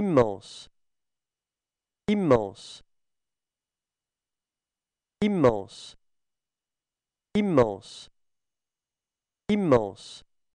immense immense immense immense immense